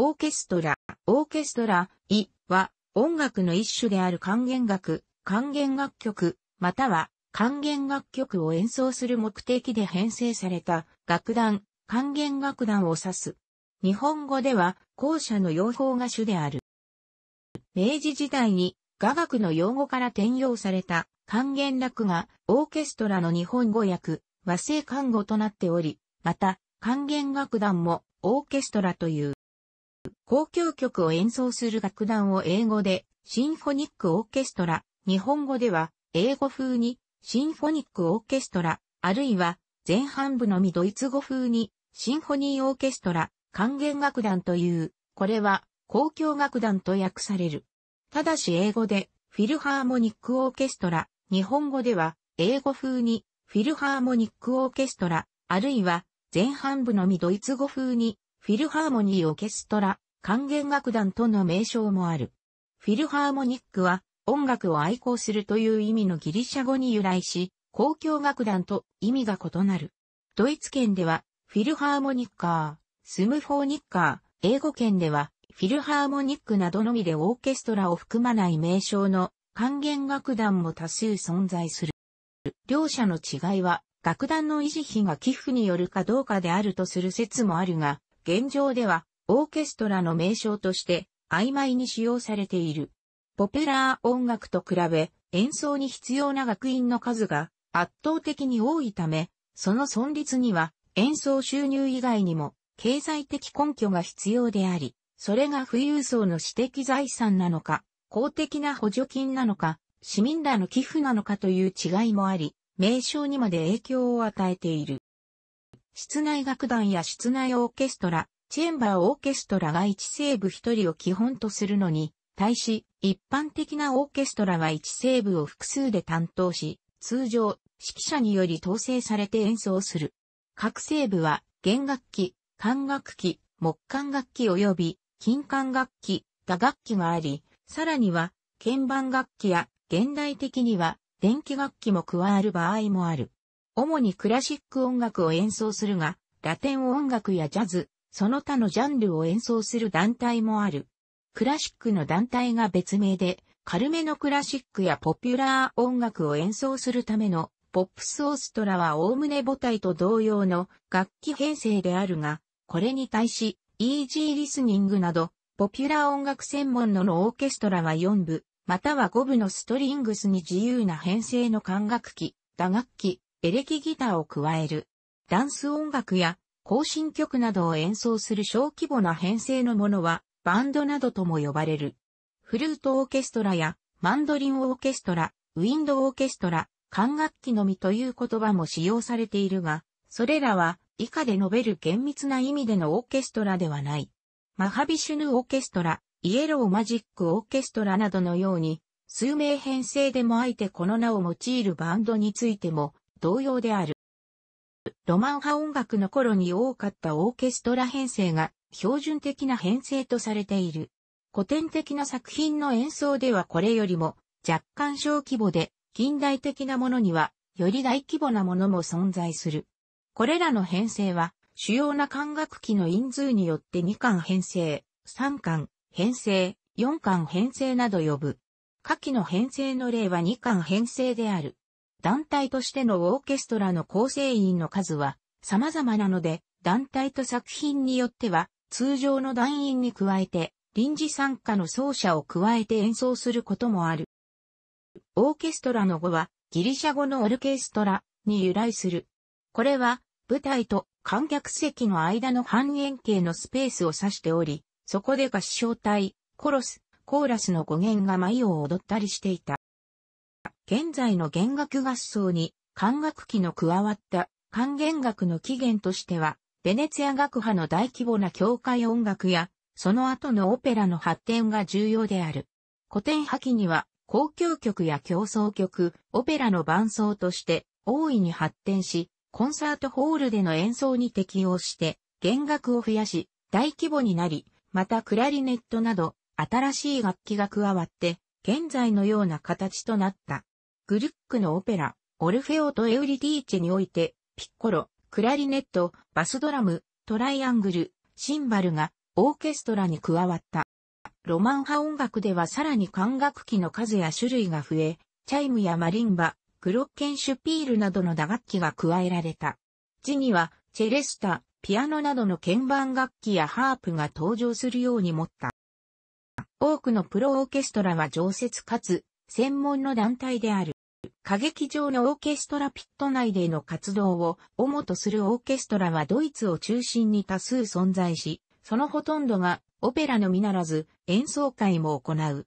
オーケストラ、オーケストラ、い、は、音楽の一種である管弦楽、管弦楽曲、または、管弦楽曲を演奏する目的で編成された、楽団、管弦楽団を指す。日本語では、後者の用法が主である。明治時代に、雅楽の用語から転用された、管弦楽が、オーケストラの日本語訳、和製看護となっており、また、管弦楽団も、オーケストラという交響曲を演奏する楽団を英語でシンフォニックオーケストラ、日本語では英語風にシンフォニックオーケストラ、あるいは前半部のみドイツ語風にシンフォニーオーケストラ、管弦楽団という、これは交響楽団と訳される。ただし英語でフィルハーモニックオーケストラ、日本語では英語風にフィルハーモニックオーケストラ、あるいは前半部のみドイツ語風にフィルハーモニーオーケストラ管弦楽団との名称もある。フィルハーモニックは音楽を愛好するという意味のギリシャ語に由来し、公共楽団と意味が異なる。ドイツ圏ではフィルハーモニッカー、スムフォーニッカー、英語圏ではフィルハーモニックなどのみでオーケストラを含まない名称の管弦楽団も多数存在する。両者の違いは楽団の維持費が寄付によるかどうかであるとする説もあるが、現状ではオーケストラの名称として曖昧に使用されている。ポピュラー音楽と比べ演奏に必要な学員の数が圧倒的に多いため、その存立には演奏収入以外にも経済的根拠が必要であり、それが富裕層の私的財産なのか、公的な補助金なのか、市民らの寄付なのかという違いもあり、名称にまで影響を与えている。室内楽団や室内オーケストラ、チェンバーオーケストラが1セーブ1人を基本とするのに、対し、一般的なオーケストラは1セーブを複数で担当し、通常、指揮者により統制されて演奏する。各セーブは、弦楽器、管楽器、木管楽器及び、金管楽器、打楽器があり、さらには、鍵盤楽器や、現代的には、電気楽器も加わる場合もある。主にクラシック音楽を演奏するが、ラテン音楽やジャズ、その他のジャンルを演奏する団体もある。クラシックの団体が別名で、軽めのクラシックやポピュラー音楽を演奏するためのポップスオーストラはおおむね母体と同様の楽器編成であるが、これに対し、イージーリスニングなど、ポピュラー音楽専門ののオーケストラは4部、または5部のストリングスに自由な編成の管楽器、打楽器、エレキギターを加える。ダンス音楽や行進曲などを演奏する小規模な編成のものは、バンドなどとも呼ばれる。フルートオーケストラや、マンドリンオーケストラ、ウィンドオーケストラ、管楽器のみという言葉も使用されているが、それらは以下で述べる厳密な意味でのオーケストラではない。マハビシュヌオーケストラ、イエローマジックオーケストラなどのように、数名編成でもあえてこの名を用いるバンドについても同様である。ロマン派音楽の頃に多かったオーケストラ編成が標準的な編成とされている。古典的な作品の演奏ではこれよりも若干小規模で近代的なものにはより大規模なものも存在する。これらの編成は主要な管楽器の因数によって2巻編成、3巻編成、4巻編成など呼ぶ。下記の編成の例は2巻編成である。団体としてのオーケストラの構成員の数は様々なので、団体と作品によっては、通常の団員に加えて、臨時参加の奏者を加えて演奏することもある。オーケストラの語は、ギリシャ語のオルケストラに由来する。これは、舞台と観客席の間の半円形のスペースを指しており、そこで合唱隊、コロス、コーラスの語源が舞を踊ったりしていた。現在の弦楽合奏に、管楽器の加わった管弦楽の起源としては、ベネツィア学派の大規模な教会音楽や、その後のオペラの発展が重要である。古典破棄には、交響曲や競争曲、オペラの伴奏として大いに発展し、コンサートホールでの演奏に適応して、弦楽を増やし、大規模になり、またクラリネットなど、新しい楽器が加わって、現在のような形となった。グルックのオペラ、オルフェオとエウリディーチェにおいて、ピッコロ、クラリネット、バスドラム、トライアングル、シンバルがオーケストラに加わった。ロマン派音楽ではさらに管楽器の数や種類が増え、チャイムやマリンバ、クロッケンシュピールなどの打楽器が加えられた。地には、チェレスタ、ピアノなどの鍵盤楽器やハープが登場するように持った。多くのプロオーケストラは常設かつ、専門の団体である。歌劇場のオーケストラピット内での活動を主とするオーケストラはドイツを中心に多数存在し、そのほとんどがオペラのみならず演奏会も行う。ウィ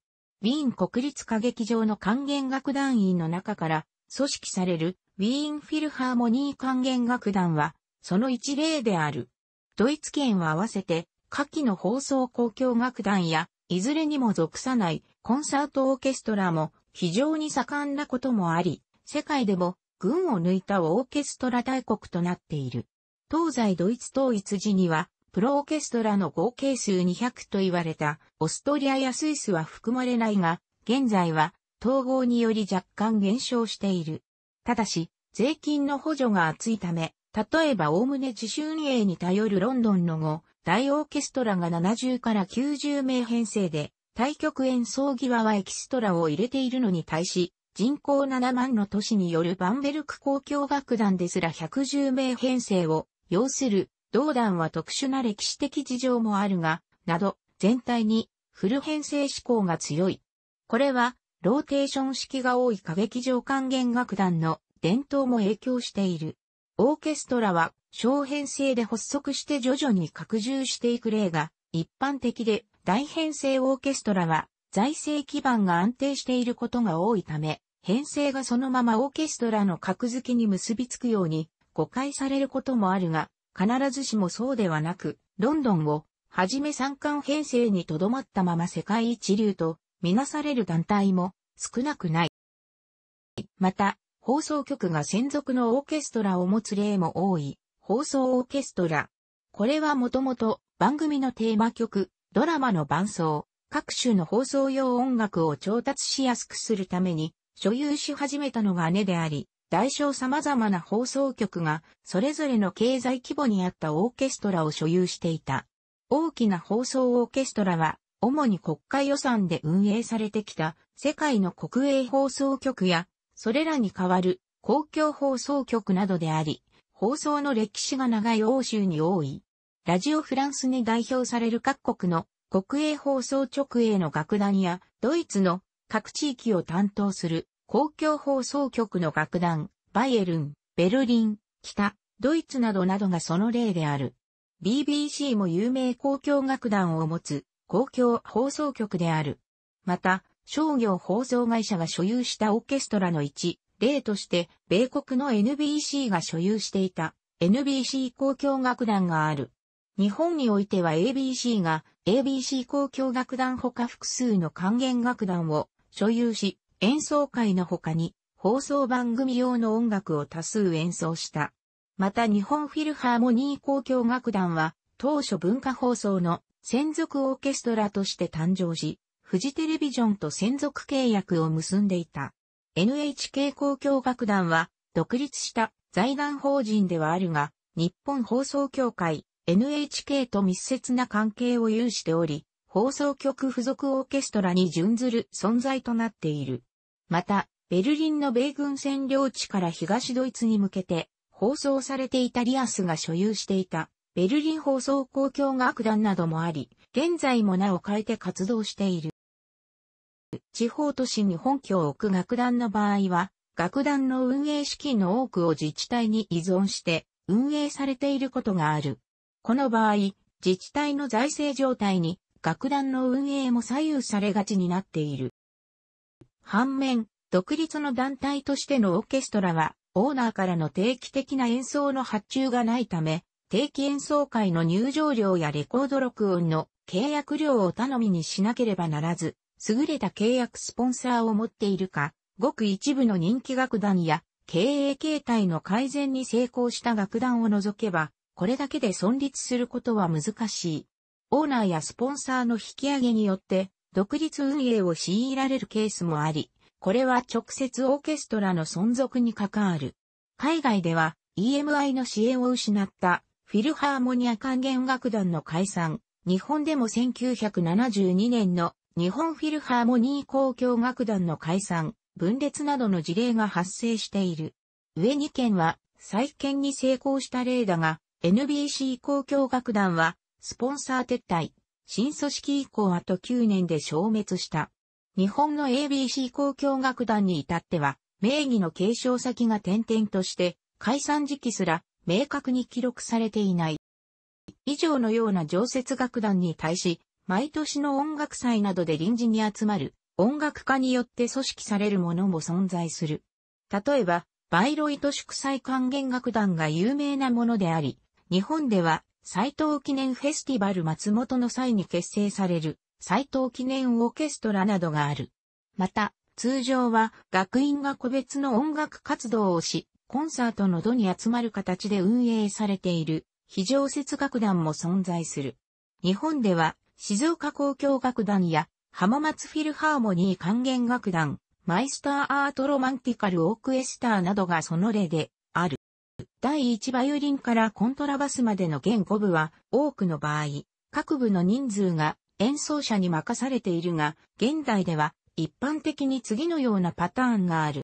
ーン国立歌劇場の管弦楽団員の中から組織されるウィーンフィルハーモニー管弦楽団はその一例である。ドイツ圏は合わせて下記の放送公共楽団やいずれにも属さないコンサートオーケストラも非常に盛んなこともあり、世界でも群を抜いたオーケストラ大国となっている。東西ドイツ統一時には、プロオーケストラの合計数200と言われた、オーストリアやスイスは含まれないが、現在は統合により若干減少している。ただし、税金の補助が厚いため、例えば概ね自主運営に頼るロンドンの後、大オーケストラが70から90名編成で、対局演奏際はエキストラを入れているのに対し、人口7万の都市によるバンベルク公共楽団ですら110名編成を要する同団は特殊な歴史的事情もあるが、など、全体にフル編成志向が強い。これは、ローテーション式が多い歌劇場管弦楽団の伝統も影響している。オーケストラは小編成で発足して徐々に拡充していく例が一般的で、大編成オーケストラは財政基盤が安定していることが多いため、編成がそのままオーケストラの格付きに結びつくように誤解されることもあるが、必ずしもそうではなく、ロンドンをはじめ三冠編成にとどまったまま世界一流とみなされる団体も少なくない。また、放送局が専属のオーケストラを持つ例も多い。放送オーケストラ。これはもともと番組のテーマ曲、ドラマの伴奏、各種の放送用音楽を調達しやすくするために所有し始めたのが姉であり、大小様々な放送局がそれぞれの経済規模に合ったオーケストラを所有していた。大きな放送オーケストラは主に国家予算で運営されてきた世界の国営放送局や、それらに代わる公共放送局などであり、放送の歴史が長い欧州に多い。ラジオフランスに代表される各国の国営放送直営の楽団やドイツの各地域を担当する公共放送局の楽団、バイエルン、ベルリン、北、ドイツなどなどがその例である。BBC も有名公共楽団を持つ公共放送局である。また、商業放送会社が所有したオーケストラの一例として、米国の NBC が所有していた NBC 交響楽団がある。日本においては ABC が ABC 交響楽団他複数の管弦楽団を所有し、演奏会の他に放送番組用の音楽を多数演奏した。また日本フィルハーモニー交響楽団は当初文化放送の専属オーケストラとして誕生し、フジテレビジョンと専属契約を結んでいた。NHK 公共楽団は独立した財団法人ではあるが、日本放送協会 NHK と密接な関係を有しており、放送局付属オーケストラに準ずる存在となっている。また、ベルリンの米軍占領地から東ドイツに向けて放送されていたリアスが所有していたベルリン放送公共楽団などもあり、現在もなお変えて活動している。地方都市に本拠を置く楽団の場合は、楽団の運営資金の多くを自治体に依存して運営されていることがある。この場合、自治体の財政状態に楽団の運営も左右されがちになっている。反面、独立の団体としてのオーケストラは、オーナーからの定期的な演奏の発注がないため、定期演奏会の入場料やレコード録音の契約料を頼みにしなければならず、優れた契約スポンサーを持っているか、ごく一部の人気楽団や経営形態の改善に成功した楽団を除けば、これだけで存立することは難しい。オーナーやスポンサーの引き上げによって、独立運営を強いられるケースもあり、これは直接オーケストラの存続に関わる。海外では EMI の支援を失ったフィルハーモニア管弦楽団の解散、日本でも1972年の日本フィルハーモニー交響楽団の解散、分裂などの事例が発生している。上2件は再建に成功した例だが、NBC 交響楽団は、スポンサー撤退、新組織以降あと9年で消滅した。日本の ABC 交響楽団に至っては、名義の継承先が点々として、解散時期すら明確に記録されていない。以上のような常設楽団に対し、毎年の音楽祭などで臨時に集まる音楽家によって組織されるものも存在する。例えば、バイロイト祝祭管弦楽団が有名なものであり、日本では斎藤記念フェスティバル松本の際に結成される斎藤記念オーケストラなどがある。また、通常は学院が個別の音楽活動をし、コンサートの度に集まる形で運営されている非常節楽団も存在する。日本では静岡交響楽団や浜松フィルハーモニー管弦楽団、マイスターアートロマンティカルオークエスターなどがその例である。第1バイオリンからコントラバスまでの弦5部は多くの場合、各部の人数が演奏者に任されているが、現代では一般的に次のようなパターンがある。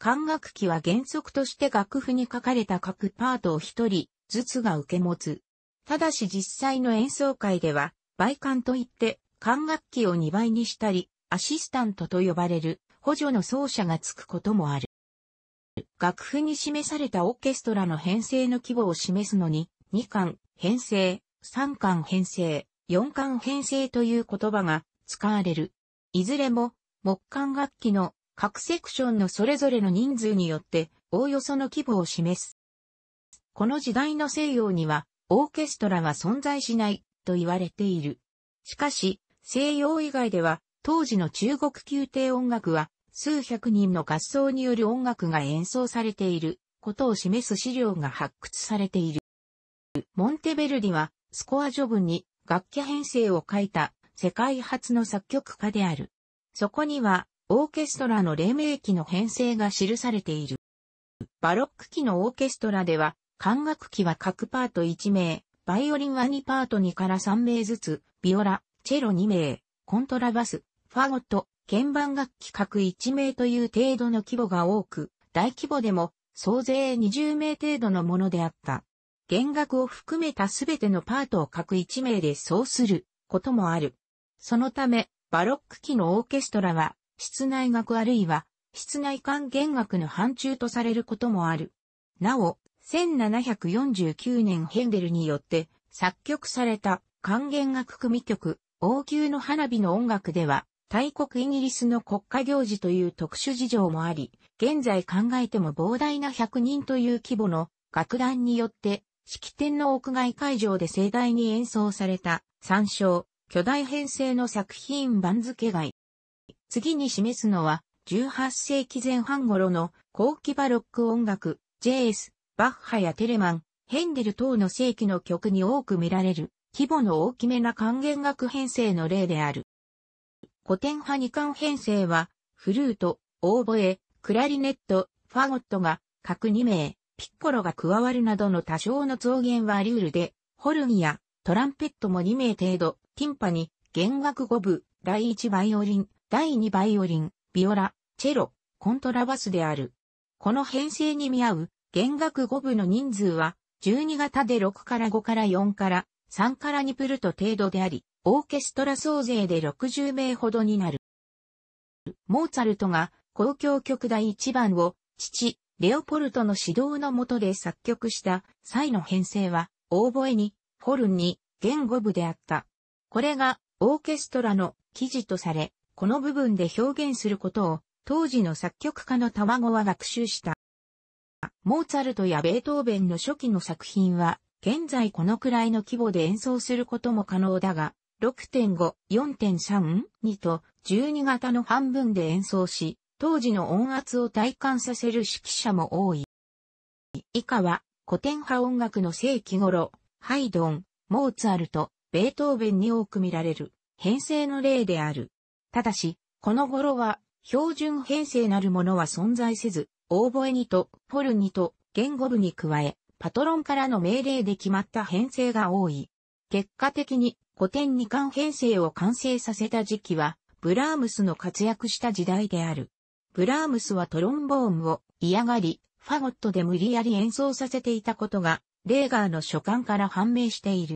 管楽器は原則として楽譜に書かれた各パートを一人ずつが受け持つ。ただし実際の演奏会では倍管といって、管楽器を2倍にしたり、アシスタントと呼ばれる補助の奏者がつくこともある。楽譜に示されたオーケストラの編成の規模を示すのに、2巻編成、3巻編成、4巻編成という言葉が使われる。いずれも、木管楽器の各セクションのそれぞれの人数によって、おおよその規模を示す。この時代の西洋には、オーケストラが存在しないと言われている。しかし、西洋以外では、当時の中国宮廷音楽は、数百人の合奏による音楽が演奏されていることを示す資料が発掘されている。モンテベルディは、スコア序文に楽器編成を書いた世界初の作曲家である。そこには、オーケストラの黎明期の編成が記されている。バロック期のオーケストラでは、管楽器は各パート1名、バイオリンは2パート2から3名ずつ、ビオラ、チェロ2名、コントラバス、ファゴット、鍵盤楽器各1名という程度の規模が多く、大規模でも総勢20名程度のものであった。弦楽を含めたすべてのパートを各1名でそうすることもある。そのため、バロック期のオーケストラは、室内楽あるいは、室内管弦楽の範疇とされることもある。なお、1749年ヘンデルによって作曲された管弦楽組曲、王宮の花火の音楽では、大国イギリスの国家行事という特殊事情もあり、現在考えても膨大な100人という規模の楽団によって、式典の屋外会場で盛大に演奏された、参照、巨大編成の作品番付外。次に示すのは、18世紀前半頃の後期バロック音楽、J.S. バッハやテレマン、ヘンデル等の世紀の曲に多く見られる、規模の大きめな管弦楽編成の例である。古典派二管編成は、フルート、オーボエ、クラリネット、ファゴットが各2名、ピッコロが加わるなどの多少の増減はあり得るで、ホルンやトランペットも2名程度、ティンパに、弦楽5部、第1バイオリン、第2バイオリン、ビオラ、チェロ、コントラバスである。この編成に見合う弦楽5部の人数は、12型で6から5から4から3から2プルト程度であり、オーケストラ総勢で60名ほどになる。モーツァルトが公共曲第1番を父、レオポルトの指導の下で作曲した際の編成は、オーボエに、ホルンに、弦5部であった。これがオーケストラの記事とされ、この部分で表現することを当時の作曲家の卵は学習した。モーツァルトやベートーベンの初期の作品は、現在このくらいの規模で演奏することも可能だが、6.5、4.3、2と12型の半分で演奏し、当時の音圧を体感させる指揮者も多い。以下は古典派音楽の世紀頃、ハイドン、モーツァルト、ベートーベンに多く見られる編成の例である。ただし、この頃は標準編成なるものは存在せず、オーボエにと、フォルにと、言語部に加え、パトロンからの命令で決まった編成が多い。結果的に古典二巻編成を完成させた時期は、ブラームスの活躍した時代である。ブラームスはトロンボーンを嫌がり、ファゴットで無理やり演奏させていたことが、レーガーの書簡から判明している。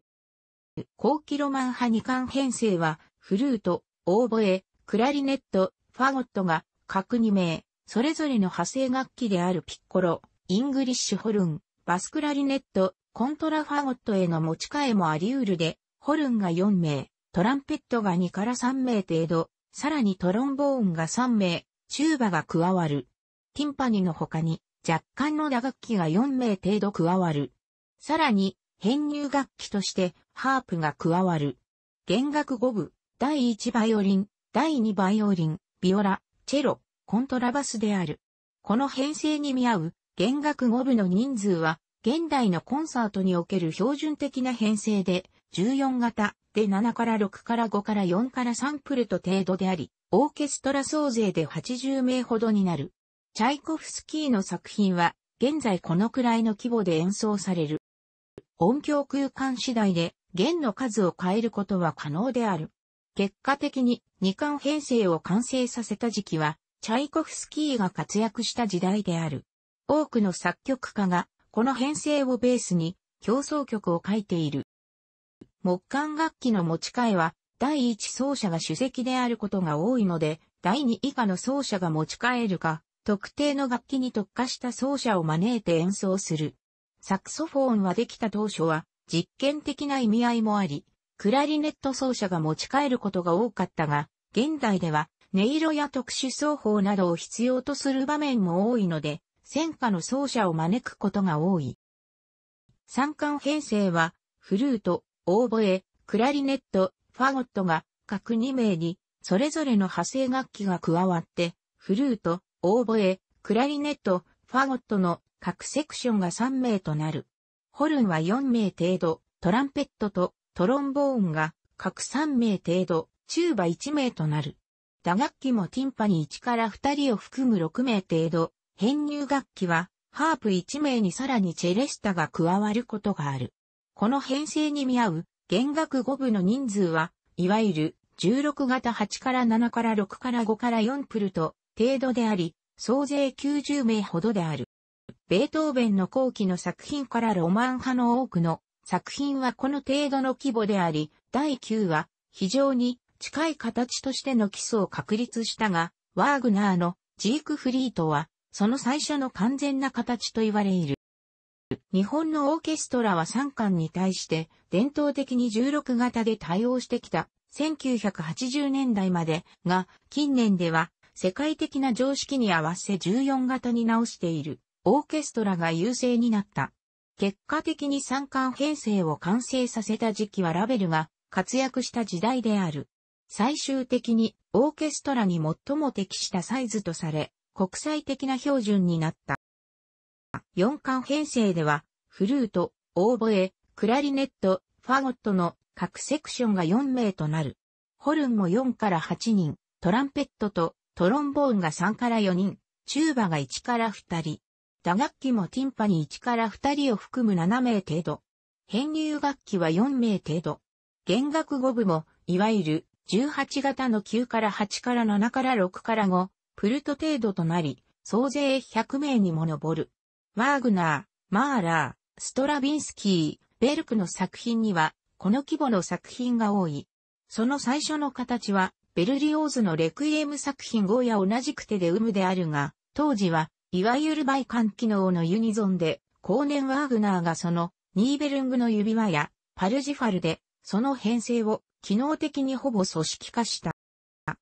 後期ロマン派二巻編成は、フルート、オーボエ、クラリネット、ファゴットが各2名、それぞれの派生楽器であるピッコロ、イングリッシュホルン、バスクラリネット、コントラファゴットへの持ち替えもあり得るで、ホルンが4名、トランペットが2から3名程度、さらにトロンボーンが3名、チューバが加わる。ティンパニの他に、若干の打楽器が4名程度加わる。さらに、編入楽器として、ハープが加わる。弦楽5部、第1バイオリン、第2バイオリン、ビオラ、チェロ、コントラバスである。この編成に見合う弦楽5部の人数は現代のコンサートにおける標準的な編成で14型で7から6から5から4から3プルト程度であり、オーケストラ総勢で80名ほどになる。チャイコフスキーの作品は現在このくらいの規模で演奏される。音響空間次第で弦の数を変えることは可能である。結果的に2巻編成を完成させた時期はチャイコフスキーが活躍した時代である。多くの作曲家が、この編成をベースに、競争曲を書いている。木管楽器の持ち替えは、第一奏者が主席であることが多いので、第二以下の奏者が持ち替えるか、特定の楽器に特化した奏者を招いて演奏する。サクソフォーンはできた当初は、実験的な意味合いもあり、クラリネット奏者が持ち帰ることが多かったが、現代では音色や特殊奏法などを必要とする場面も多いので、戦火の奏者を招くことが多い。三冠編成は、フルート、オーボエ、クラリネット、ファゴットが各2名に、それぞれの派生楽器が加わって、フルート、オーボエ、クラリネット、ファゴットの各セクションが3名となる。ホルンは4名程度、トランペットとトロンボーンが各3名程度、チューバ1名となる。打楽器もティンパに1から2人を含む6名程度、編入楽器は、ハープ1名にさらにチェレスタが加わることがある。この編成に見合う、弦楽5部の人数は、いわゆる、16型8から7から6から5から4プルト程度であり、総勢90名ほどである。ベートーベンの後期の作品からロマン派の多くの作品はこの程度の規模であり、第9は非常に近い形としての基礎を確立したが、ワーグナーのジークフリートは、その最初の完全な形と言われる。日本のオーケストラは3巻に対して伝統的に16型で対応してきた1980年代までが近年では世界的な常識に合わせ14型に直しているオーケストラが優勢になった。結果的に3巻編成を完成させた時期はラベルが活躍した時代である。最終的にオーケストラに最も適したサイズとされ、国際的な標準になった。4巻編成では、フルート、オーボエ、クラリネット、ファゴットの各セクションが4名となる。ホルンも4から8人、トランペットとトロンボーンが3から4人、チューバが1から2人。打楽器もティンパに1から2人を含む7名程度。編入楽器は4名程度。弦楽5部も、いわゆる18型の9から8から7から6から5、プルト程度となり、総勢100名にも上る。ワーグナー、マーラー、ストラビンスキー、ベルクの作品には、この規模の作品が多い。その最初の形は、ベルリオーズのレクイエム作品5や同じく手で生むであるが、当時は、いわゆるカン機能のユニゾンで、後年ワーグナーがその、ニーベルングの指輪や、パルジファルで、その編成を機能的にほぼ組織化した。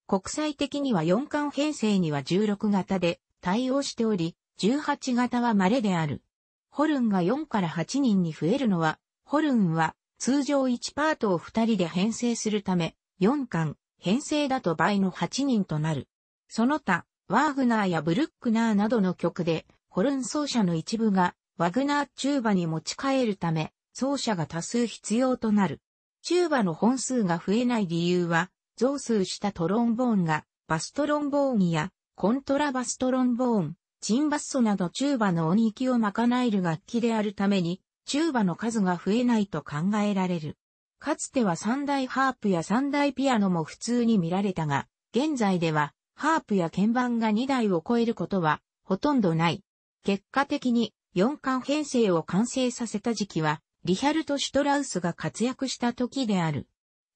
国際的には4巻編成には16型で対応しており、18型は稀である。ホルンが4から8人に増えるのは、ホルンは通常1パートを2人で編成するため、4巻編成だと倍の8人となる。その他、ワーグナーやブルックナーなどの曲で、ホルン奏者の一部がワグナーチューバに持ち帰るため、奏者が多数必要となる。チューバの本数が増えない理由は、増数したトロンボーンが、バストロンボーンや、コントラバストロンボーン、チンバッソなどチューバの音域を賄える楽器であるために、チューバの数が増えないと考えられる。かつては三大ハープや三大ピアノも普通に見られたが、現在では、ハープや鍵盤が2台を超えることは、ほとんどない。結果的に、4巻編成を完成させた時期は、リヒャルト・シュトラウスが活躍した時である。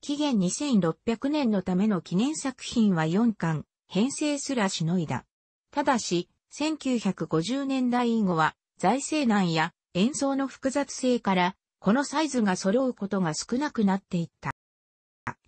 紀元2600年のための記念作品は4巻、編成すらしのいだ。ただし、1950年代以後は財政難や演奏の複雑性から、このサイズが揃うことが少なくなっていった。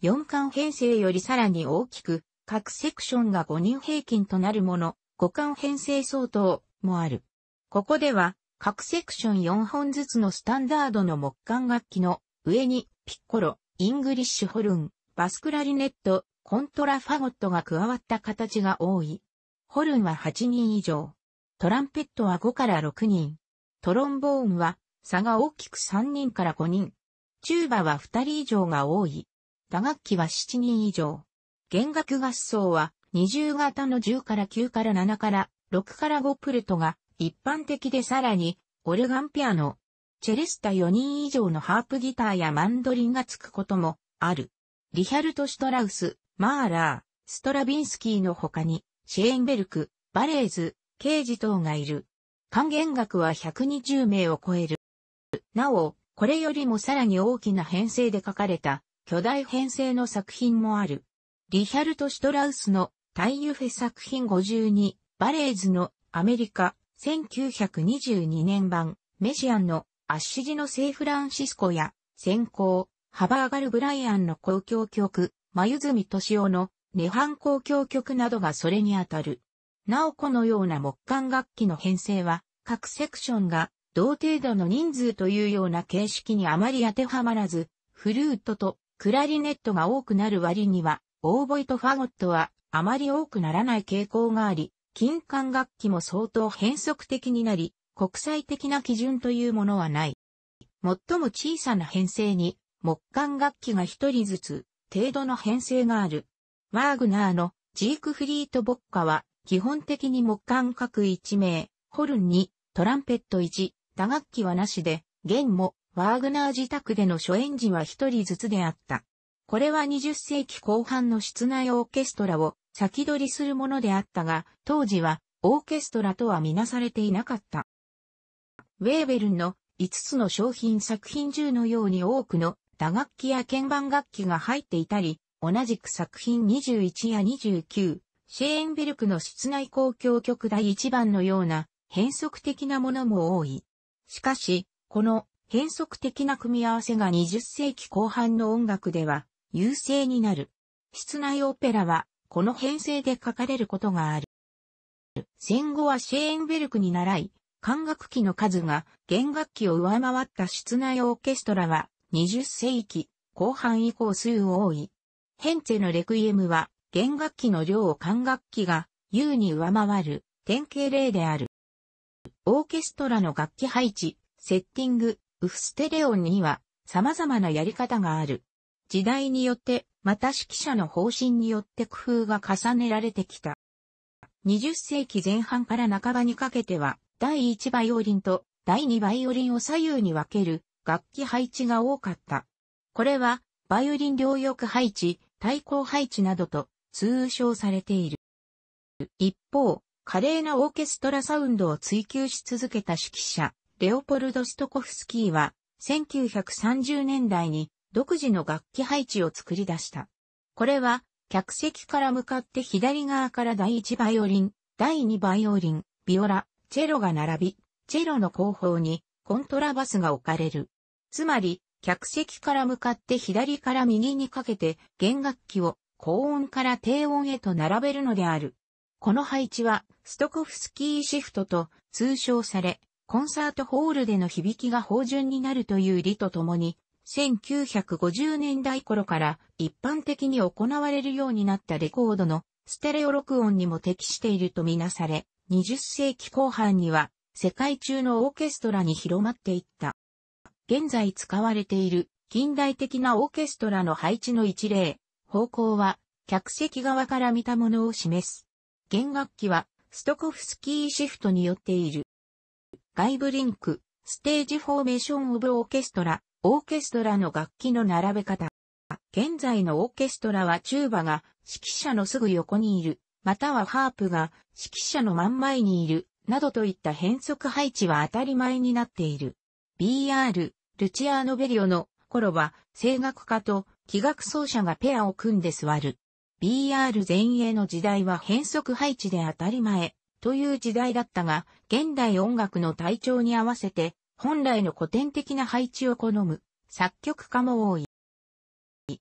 4巻編成よりさらに大きく、各セクションが5人平均となるもの、5巻編成相当もある。ここでは、各セクション4本ずつのスタンダードの木管楽器の上にピッコロ、イングリッシュホルン、バスクラリネット、コントラファゴットが加わった形が多い。ホルンは8人以上。トランペットは5から6人。トロンボーンは差が大きく3人から5人。チューバは2人以上が多い。打楽器は7人以上。弦楽合奏は20型の10から9から7から6から5プルトが一般的でさらに、オルガンピアノ、チェレスタ4人以上のハープギターやマンドリンがつくこともある。リヒャルト・シュトラウス、マーラー、ストラビンスキーの他に、シェーンベルク、バレーズ、ケージ等がいる。還元額は120名を超える。なお、これよりもさらに大きな編成で書かれた巨大編成の作品もある。リヒャルト・シュトラウスのタイユフェ作品52、バレーズのアメリカ、1922年版、メシアンのアッシジのセイフランシスコや、先行、ハバーガル・ブライアンの公共曲、ミ・ト敏夫の涅槃公共曲などがそれにあたる。なおこのような木管楽器の編成は、各セクションが同程度の人数というような形式にあまり当てはまらず、フルートとクラリネットが多くなる割には、オーボイとファゴットはあまり多くならない傾向があり、金管楽器も相当変則的になり、国際的な基準というものはない。最も小さな編成に、木管楽器が一人ずつ、程度の編成がある。ワーグナーのジークフリート・ボッカは、基本的に木管各1名、ホルン2、トランペット1、打楽器はなしで、弦も、ワーグナー自宅での初演時は一人ずつであった。これは20世紀後半の室内オーケストラを先取りするものであったが、当時はオーケストラとはみなされていなかった。ウェーベルンの5つの商品作品中のように多くの打楽器や鍵盤楽器が入っていたり、同じく作品21や29、シェーンベルクの室内公共曲第1番のような変則的なものも多い。しかし、この変則的な組み合わせが20世紀後半の音楽では優勢になる。室内オペラはこの編成で書かれることがある。戦後はシェーンベルクに習い、管楽器の数が弦楽器を上回った室内オーケストラは20世紀後半以降数多い。ヘンツェのレクイエムは弦楽器の量を管楽器が優に上回る典型例である。オーケストラの楽器配置、セッティング、ウフステレオンには様々なやり方がある。時代によってまた指揮者の方針によって工夫が重ねられてきた。20世紀前半から半ばにかけては、第1バイオリンと第2バイオリンを左右に分ける楽器配置が多かった。これは、バイオリン両翼配置、対抗配置などと通称されている。一方、華麗なオーケストラサウンドを追求し続けた指揮者、レオポルド・ストコフスキーは、1930年代に独自の楽器配置を作り出した。これは、客席から向かって左側から第1バイオリン、第2バイオリン、ビオラ、チェロが並び、チェロの後方にコントラバスが置かれる。つまり、客席から向かって左から右にかけて弦楽器を高音から低音へと並べるのである。この配置はストコフスキーシフトと通称され、コンサートホールでの響きが芳醇になるという理とともに、1950年代頃から一般的に行われるようになったレコードのステレオ録音にも適しているとみなされ、20世紀後半には世界中のオーケストラに広まっていった。現在使われている近代的なオーケストラの配置の一例、方向は客席側から見たものを示す。弦楽器はストコフスキーシフトによっている。外部リンク、ステージフォーメーションオブオーケストラ、オーケストラの楽器の並べ方。現在のオーケストラはチューバが指揮者のすぐ横にいる、またはハープが指揮者の真ん前にいる、などといった変則配置は当たり前になっている。BR、ルチアーノ・ベリオの頃は、声楽家と器楽奏者がペアを組んで座る。BR 前衛の時代は変則配置で当たり前という時代だったが、現代音楽の体調に合わせて本来の古典的な配置を好む作曲家も多い。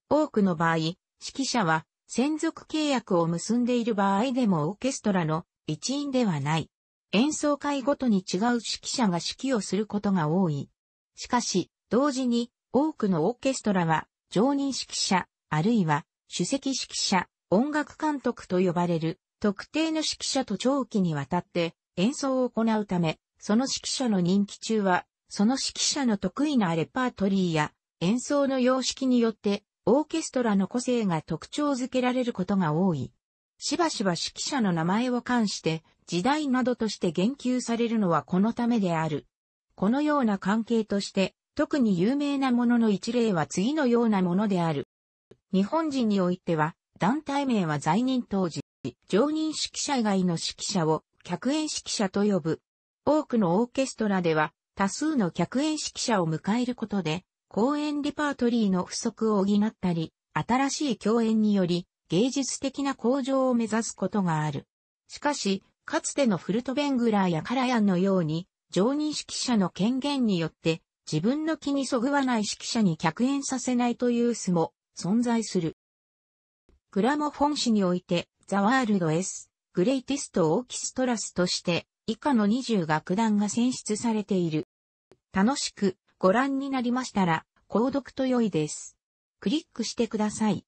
多くの場合、指揮者は専属契約を結んでいる場合でもオーケストラの一員ではない。演奏会ごとに違う指揮者が指揮をすることが多い。しかし、同時に多くのオーケストラは常任指揮者、あるいは主席指揮者、音楽監督と呼ばれる特定の指揮者と長期にわたって演奏を行うため、その指揮者の任期中はその指揮者の得意なレパートリーや演奏の様式によってオーケストラの個性が特徴づけられることが多い。しばしば指揮者の名前を冠して時代などとして言及されるのはこのためである。このような関係として特に有名なものの一例は次のようなものである。日本人においては団体名は在任当時、常任指揮者以外の指揮者を客演指揮者と呼ぶ。多くのオーケストラでは多数の客演指揮者を迎えることで、公演レパートリーの不足を補ったり、新しい共演により芸術的な向上を目指すことがある。しかし、かつてのフルトベングラーやカラヤンのように、常任指揮者の権限によって自分の気にそぐわない指揮者に客演させないという巣も存在する。グラモフォン誌において、ザワールド S、グレイティストオーキストラスとして以下の20楽団が選出されている。楽しくご覧になりましたら、購読と良いです。クリックしてください。